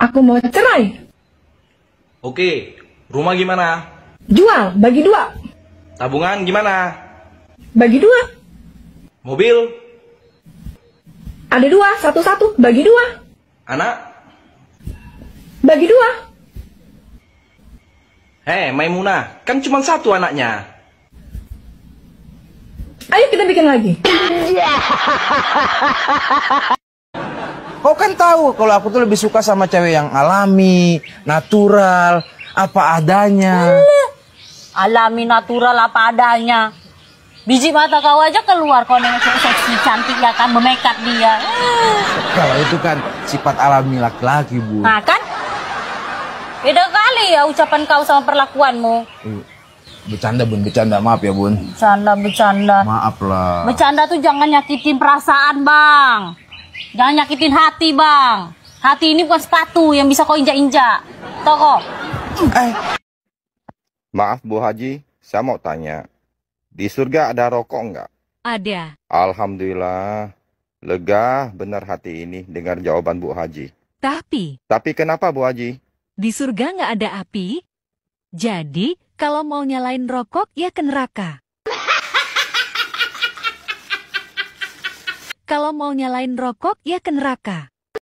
Aku mau cerai. Oke, rumah gimana? Jual, bagi dua. Tabungan gimana? Bagi dua. Mobil? Ada dua, satu-satu, bagi dua. Anak? Bagi dua. Hei, Maimuna, kan cuma satu anaknya. Ayo kita bikin lagi. Kau kan tahu kalau aku tuh lebih suka sama cewek yang alami, natural, apa adanya. Alami, natural, apa adanya. Biji mata kau aja keluar kau nengok cewek seksi cantik ya kan memekat dia. Kalau itu kan sifat alami laki-laki, Bu. Nah, kan? Beda kali ya ucapan kau sama perlakuanmu. Eh, bercanda bun, bercanda maaf ya bun. Bercanda, bercanda. Maaf lah. Bercanda tuh jangan nyakitin perasaan bang. Jangan nyakitin hati, Bang. Hati ini bukan sepatu yang bisa kau injak-injak. Toko. Eh. Maaf, Bu Haji. Saya mau tanya. Di surga ada rokok enggak? Ada. Alhamdulillah. Lega benar hati ini dengar jawaban Bu Haji. Tapi. Tapi kenapa Bu Haji? Di surga enggak ada api. Jadi, kalau mau nyalain rokok ya ke neraka. Kalau mau nyalain rokok ya ke neraka.